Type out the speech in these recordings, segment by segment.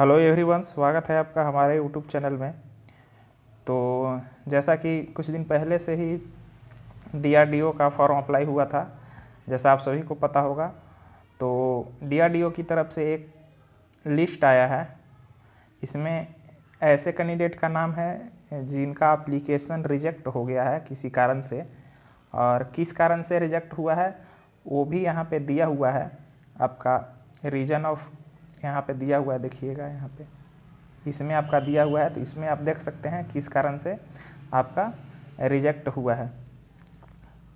hello everyone स्वागत है आपका हमारे यूट्यूब चैनल में तो जैसा कि कुछ दिन पहले से ही डीआरडीओ का फॉर्म अप्लाई हुआ था जैसा आप सभी को पता होगा तो डीआरडीओ की तरफ से एक लिस्ट आया है इसमें ऐसे कैंडिडेट का नाम है जिनका अप्लीकेशन रिजेक्ट हो गया है किसी कारण से और किस कारण से रिजेक्ट हुआ है वो भी यहाँ पर दिया हुआ है आपका रीजन ऑफ यहाँ पे दिया हुआ है देखिएगा यहाँ पे इसमें आपका दिया हुआ है तो इसमें आप देख सकते हैं किस कारण से आपका रिजेक्ट हुआ है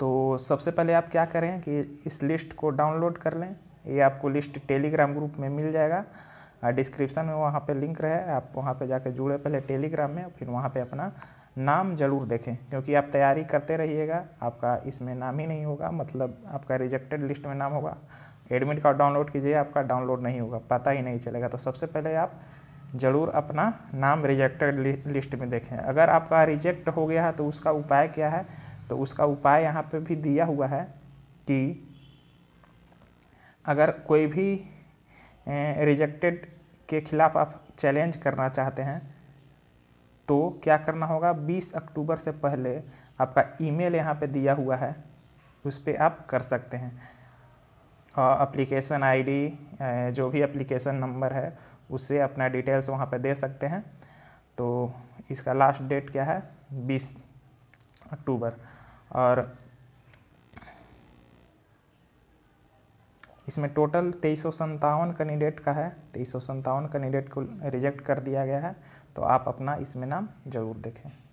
तो सबसे पहले आप क्या करें कि इस लिस्ट को डाउनलोड कर लें ये आपको लिस्ट टेलीग्राम ग्रुप में मिल जाएगा डिस्क्रिप्शन में वहाँ पे लिंक रहे आप वहाँ पे जाके जुड़े पहले टेलीग्राम में फिर वहाँ पे अपना नाम ज़रूर देखें क्योंकि आप तैयारी करते रहिएगा आपका इसमें नाम ही नहीं होगा मतलब आपका रिजेक्टेड लिस्ट में नाम होगा एडमिट कार्ड डाउनलोड कीजिए आपका डाउनलोड नहीं होगा पता ही नहीं चलेगा तो सबसे पहले आप ज़रूर अपना नाम रिजेक्टेड लिस्ट में देखें अगर आपका रिजेक्ट हो गया है तो उसका उपाय क्या है तो उसका उपाय यहाँ पे भी दिया हुआ है कि अगर कोई भी रिजेक्टेड के खिलाफ आप चैलेंज करना चाहते हैं तो क्या करना होगा 20 अक्टूबर से पहले आपका ईमेल यहाँ पर दिया हुआ है उस पर आप कर सकते हैं अप्लीकेशन आईडी जो भी अप्लीकेशन नंबर है उससे अपना डिटेल्स वहाँ पर दे सकते हैं तो इसका लास्ट डेट क्या है बीस अक्टूबर और इसमें टोटल तेईस सौ सन्तावन कैंडिडेट का है तेईस सौ सन्तावन कैंडिडेट को रिजेक्ट कर दिया गया है तो आप अपना इसमें नाम ज़रूर देखें